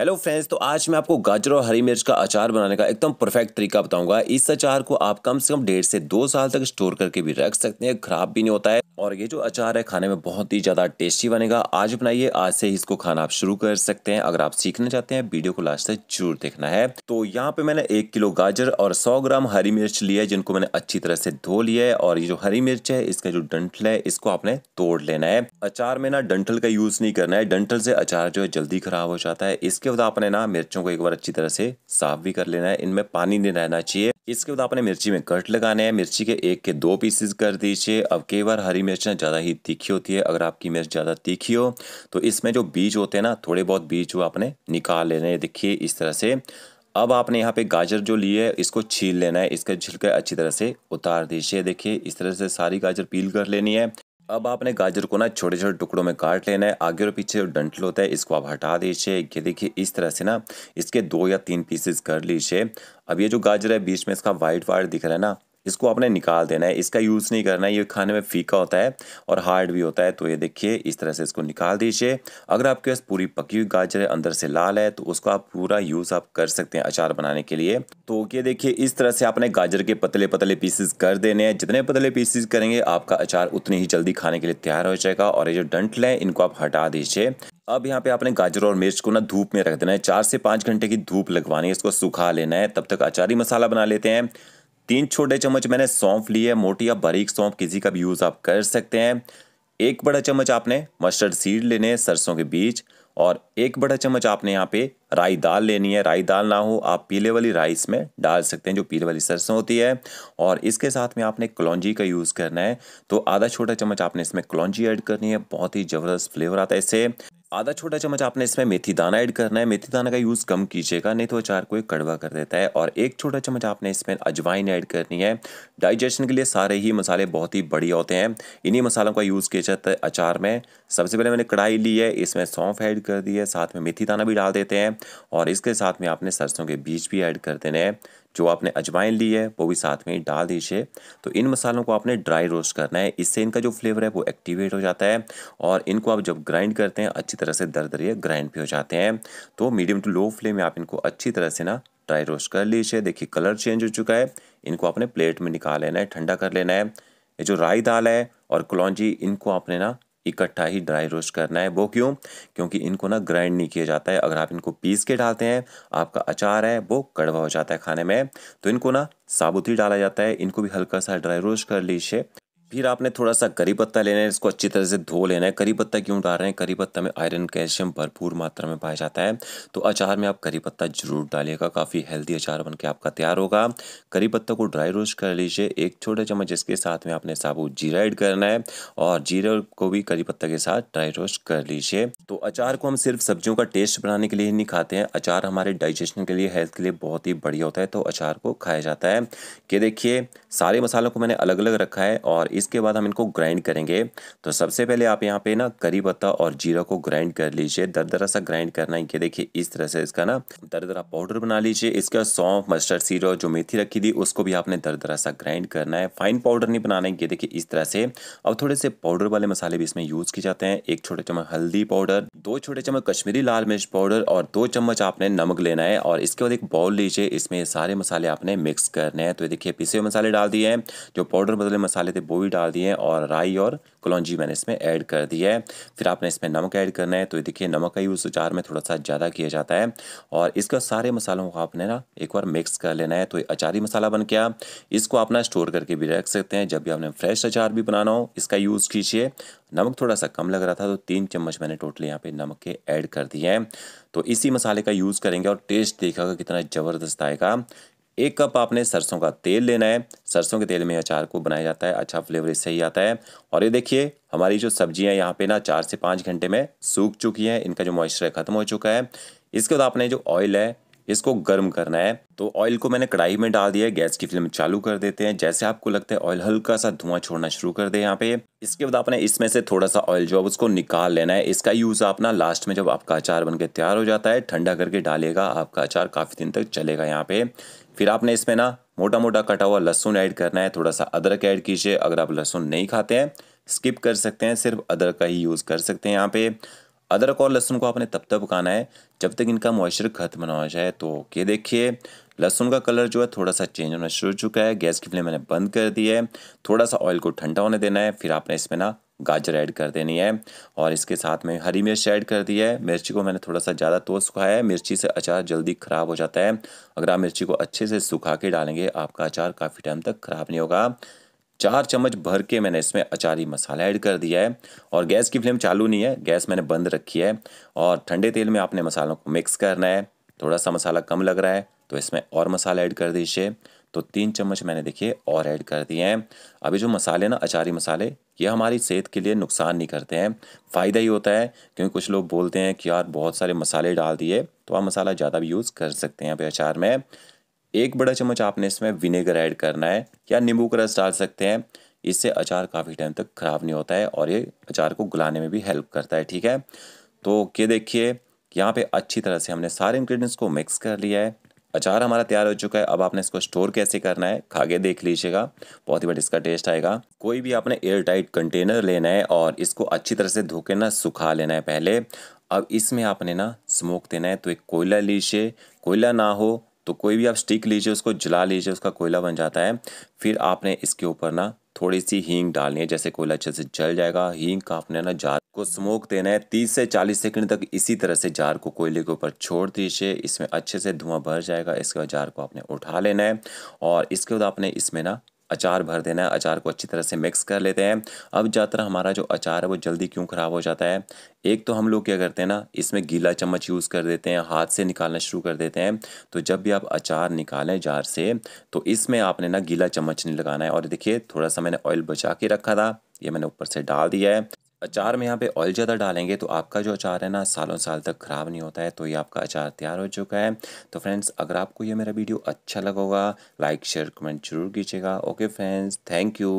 hello friends तो आज मैं आपको गाजर और हरी मिर्च का अचार बनाने का एकदम परफेक्ट तरीका बताऊंगा इस अचार को आप कम से कम डेढ़ से दो साल तक स्टोर करके भी रख सकते हैं खराब भी नहीं होता है और ये जो अचार है खाने में बहुत ही ज़्यादा टेस्टी बनेगा आज बनाइए आज से ही इसको खाना आप शुरू कर सकते हैं अगर आप सीखना चाहते हैं वीडियो को लास्ट तक जरूर देखना है तो यहाँ पे मैंने एक किलो गाजर और सौ ग्राम हरी मिर्च लिया है जिनको मैंने अच्छी तरह से धो लिया है और ये जो हरी मिर्च है इसका जो डंठल है इसको आपने तोड़ लेना है अचार में ना डंठल का यूज नहीं करना है डंठल से अचार जो है जल्दी खराब हो जाता है इस इसके बाद आपने ना मिर्चों को एक बार अच्छी तरह से साफ भी कर लेना है इनमें पानी नहीं रहना चाहिए इसके बाद आपने मिर्ची में कट लगाने हैं मिर्ची के एक के दो पीसेस कर दीजिए अब कई बार हरी मिर्च ना ज़्यादा ही तीखी होती है अगर आपकी मिर्च ज़्यादा तीखी हो तो इसमें जो बीज होते हैं ना थोड़े बहुत बीज वो आपने निकाल लेने देखिए इस तरह से अब आपने यहाँ पे गाजर जो ली है इसको छील लेना है इसके छिलके अच्छी तरह से उतार दीजिए देखिए इस तरह से सारी गाजर पील कर लेनी है अब आपने गाजर को ना छोटे छोटे टुकड़ों में काट लेना है आगे और पीछे जो डंटल होता है इसको आप हटा दीजिए ये देखिए इस तरह से ना इसके दो या तीन पीसेस कर लीजिए अब ये जो गाजर है बीच में इसका वाइट वाइट दिख रहा है ना इसको आपने निकाल देना है इसका यूज़ नहीं करना है ये खाने में फीका होता है और हार्ड भी होता है तो ये देखिए इस तरह से इसको निकाल दीजिए अगर आपके पास पूरी पकी हुई गाजर है अंदर से लाल है तो उसको आप पूरा यूज़ आप कर सकते हैं अचार बनाने के लिए तो ये देखिए इस तरह से आपने गाजर के पतले पतले पीसेस कर देने हैं जितने पतले पीसेस करेंगे आपका अचार उतनी ही जल्दी खाने के लिए तैयार हो जाएगा और ये जो डंटल है इनको आप हटा दीजिए अब यहाँ पे आपने गाजर और मिर्च को ना धूप में रख देना है चार से पाँच घंटे की धूप लगवानी है इसको सुखा लेना है तब तक अचारी मसाला बना लेते हैं तीन छोटे चम्मच मैंने सौंफ ली है मोटी या बारीक सौंफ किसी का भी यूज़ आप कर सकते हैं एक बड़ा चम्मच आपने मस्टर्ड सीड लेने सरसों के बीज और एक बड़ा चम्मच आपने यहाँ पे राई दाल लेनी है राई दाल ना हो आप पीले वाली राइस में डाल सकते हैं जो पीले वाली सरसों होती है और इसके साथ में आपने कलौजी का यूज़ करना है तो आधा छोटा चम्मच आपने इसमें कलौजी ऐड करनी है बहुत ही ज़बरदस्त फ्लेवर आता है इससे आधा छोटा चम्मच आपने इसमें मेथी दाना ऐड करना है मेथी दाना का यूज़ कम कीजिएगा नहीं तो अचार को एक कड़वा कर देता है और एक छोटा चम्मच आपने इसमें अजवाइन ऐड करनी है डाइजेशन के लिए सारे ही मसाले बहुत ही बढ़िया होते हैं इन्हीं मसालों का यूज़ किया जाता है अचार में सबसे पहले मैंने कढ़ाई ली है इसमें सौंफ ऐड कर दी है साथ में मेथी दाना भी डाल देते हैं और इसके साथ में आपने सरसों के बीज भी ऐड कर देने हैं जो आपने अजवाइन ली है वो भी साथ में ही डाल दीजिए तो इन मसालों को आपने ड्राई रोस्ट करना है इससे इनका जो फ्लेवर है वो एक्टिवेट हो जाता है और इनको आप जब ग्राइंड करते हैं अच्छी तरह से दर दरिए ग्राइंड भी हो जाते हैं तो मीडियम टू लो फ्लेम में आप इनको अच्छी तरह से ना ड्राई रोस्ट कर लीजिए देखिए कलर चेंज हो चुका है इनको आपने प्लेट में निकाल लेना है ठंडा कर लेना है ये जो राई दाल है और कलौजी इनको आपने ना इकट्ठा ही ड्राई रोस्ट करना है वो क्यों क्योंकि इनको ना ग्राइंड नहीं किया जाता है अगर आप इनको पीस के डालते हैं आपका अचार है वो कड़वा हो जाता है खाने में तो इनको ना साबुत ही डाला जाता है इनको भी हल्का सा ड्राई रोस्ट कर लीजिए फिर आपने थोड़ा सा करी पत्ता लेना है इसको अच्छी तरह से धो लेना है करी पत्ता क्यों डाल रहे हैं करी पत्ता में आयरन कैल्शियम भरपूर मात्रा में पाया जाता है तो अचार में आप करी पत्ता जरूर डालिएगा काफ़ी हेल्दी अचार बन के आपका तैयार होगा करी पत्ता को ड्राई रोस्ट कर लीजिए एक छोटा चम्मच इसके साथ में आपने साबुत जीरा ऐड करना है और जीरे को भी करी पत्ता के साथ ड्राई रोस्ट कर लीजिए तो अचार को हम सिर्फ सब्जियों का टेस्ट बनाने के लिए ही नहीं खाते हैं अचार हमारे डाइजेशन के लिए हेल्थ के लिए बहुत ही बढ़िया होता है तो अचार को खाया जाता है कि देखिए सारे मसालों को मैंने अलग अलग रखा है और इसके बाद हम इनको ग्राइंड करेंगे तो सबसे पहले आप यहाँ पे ना करी पत्ता और जीरा को ग्राइंड कर लीजिए दरदरा सा ग्राइंड करना है कि देखिए इस तरह से इसका ना दरदरा पाउडर बना लीजिए इसका सौंफ मस्टर्ड सीड और जो मेथी रखी थी उसको भी आपने दरदरा सा ग्राइंड करना है फाइन पाउडर नहीं बनाना है कि देखिए इस तरह से अब थोड़े से पाउडर वाले मसाले भी इसमें यूज़ किए जाते हैं एक छोटे चम्मच हल्दी पाउडर दो छोटे चम्मच कश्मीरी लाल मिर्च पाउडर और दो चम्मच आपने नमक लेना है और इसके बाद एक बाउल लीजिए इसमें सारे मसाले आपने मिक्स करने हैं तो देखिए पिसे मसाले डाल दिए हैं जो पाउडर बदले मसाले थे वो भी डाल दिए और राई और कलौजी मैंने इसमें ऐड कर दी है फिर आपने इसमें नमक ऐड करना है तो देखिए नमक का यूज़ अचार में थोड़ा सा ज़्यादा किया जाता है और इसका सारे मसालों को आपने ना एक बार मिक्स कर लेना है तो ये अचारी मसाला बन गया इसको आप ना स्टोर करके भी रख सकते हैं जब भी आपने फ्रेश अचार भी बनाना हो इसका यूज़ कीजिए नमक थोड़ा सा कम लग रहा था तो तीन चम्मच मैंने टोटली यहाँ पे नमक के ऐड कर दिए हैं तो इसी मसाले का यूज़ करेंगे और टेस्ट देखा कितना ज़बरदस्त आएगा एक कप आपने सरसों का तेल लेना है सरसों के तेल में अचार को बनाया जाता है अच्छा फ्लेवर इससे ही आता है और ये देखिए हमारी जो सब्जियां यहाँ पे ना चार से पाँच घंटे में सूख चुकी हैं इनका जो मॉइस्चर है ख़त्म हो चुका है इसके बाद आपने जो ऑयल है इसको गर्म करना है तो ऑयल को मैंने कढ़ाई में डाल दिया है गैस की फ्लेम चालू कर देते हैं जैसे आपको लगता है ऑयल हल्का सा धुआं छोड़ना शुरू कर दे यहाँ पे इसके बाद आपने इसमें से थोड़ा सा ऑयल जो है उसको निकाल लेना है इसका यूज आप ना लास्ट में जब आपका अचार बनकर तैयार हो जाता है ठंडा करके डालेगा आपका अचार काफी दिन तक चलेगा यहाँ पे फिर आपने इसमें ना मोटा मोटा कटा हुआ लहसुन ऐड करना है थोड़ा सा अदरक ऐड कीजिए अगर आप लहसुन नहीं खाते हैं स्किप कर सकते हैं सिर्फ अदरक का ही यूज़ कर सकते हैं यहाँ पे अदरक और लहसुन को आपने तब तक पकाना है जब तक इनका मॉइस्चर खत्म ना हो जाए तो ये देखिए लहसुन का कलर जो है थोड़ा सा चेंज होना शुरू हो चुका है गैस की फ्लेम मैंने बंद कर दी है थोड़ा सा ऑयल को ठंडा होने देना है फिर आपने इसमें ना गाजर ऐड कर देनी है और इसके साथ में हरी मिर्च ऐड कर दी है मिर्ची को मैंने थोड़ा सा ज़्यादा तो सुखाया है मिर्ची से अचार जल्दी ख़राब हो जाता है अगर आप मिर्ची को अच्छे से सुखा के डालेंगे आपका अचार काफ़ी टाइम तक ख़राब नहीं होगा चार चम्मच भर के मैंने इसमें अचारी मसाला ऐड कर दिया है और गैस की फ्लेम चालू नहीं है गैस मैंने बंद रखी है और ठंडे तेल में आपने मसालों को मिक्स करना है थोड़ा सा मसाला कम लग रहा है तो इसमें और मसाला ऐड कर दीजिए तो तीन चम्मच मैंने देखिए और ऐड कर दिए हैं अभी जो मसाले ना अचारी मसाले ये हमारी सेहत के लिए नुकसान नहीं करते हैं फ़ायदा ही होता है क्योंकि कुछ लोग बोलते हैं कि यार बहुत सारे मसाले डाल दिए तो आप मसाला ज़्यादा भी यूज़ कर सकते हैं अभी अचार में एक बड़ा चम्मच आपने इसमें विनेगर ऐड करना है या नींबू का रस डाल सकते हैं इससे अचार काफ़ी टाइम तक ख़राब नहीं होता है और ये अचार को गुलाने में भी हेल्प करता है ठीक है तो ये देखिए यहाँ पे अच्छी तरह से हमने सारे इंग्रेडिएंट्स को मिक्स कर लिया है अचार हमारा तैयार हो चुका है अब आपने इसको स्टोर कैसे करना है खा के देख लीजिएगा बहुत ही बढ़िया इसका टेस्ट आएगा कोई भी आपने एयर टाइट कंटेनर लेना है और इसको अच्छी तरह से धो के ना सुखा लेना है पहले अब इसमें आपने ना स्मोक देना है तो एक कोयला लीजिए कोयला ना हो तो कोई भी आप स्टिक लीजिए उसको जला लीजिए उसका कोयला बन जाता है फिर आपने इसके ऊपर ना थोड़ी सी हींग डालनी है जैसे कोयला अच्छे से जल जाएगा हींग का आपने ना जार को स्मोक देना है तीस से चालीस सेकंड तक इसी तरह से जार को कोयले के ऊपर छोड़ दीजिए इसमें अच्छे से धुआं भर जाएगा इसके बाद जार को आपने उठा लेना है और इसके बाद आपने इसमें ना अचार भर देना है अचार को अच्छी तरह से मिक्स कर लेते हैं अब ज़्यादातर हमारा जो अचार है वो जल्दी क्यों ख़राब हो जाता है एक तो हम लोग क्या करते हैं ना इसमें गीला चम्मच यूज़ कर देते हैं हाथ से निकालना शुरू कर देते हैं तो जब भी आप अचार निकालें जार से तो इसमें आपने ना गीला चम्मच नहीं लगाना है और देखिए थोड़ा सा मैंने ऑयल बचा के रखा था ये मैंने ऊपर से डाल दिया है अचार में यहाँ पे ऑयल ज़्यादा डालेंगे तो आपका जो अचार है ना सालों साल तक ख़राब नहीं होता है तो ये आपका अचार तैयार हो चुका है तो फ्रेंड्स अगर आपको ये मेरा वीडियो अच्छा लगा होगा लाइक शेयर कमेंट जरूर कीजिएगा ओके फ्रेंड्स थैंक यू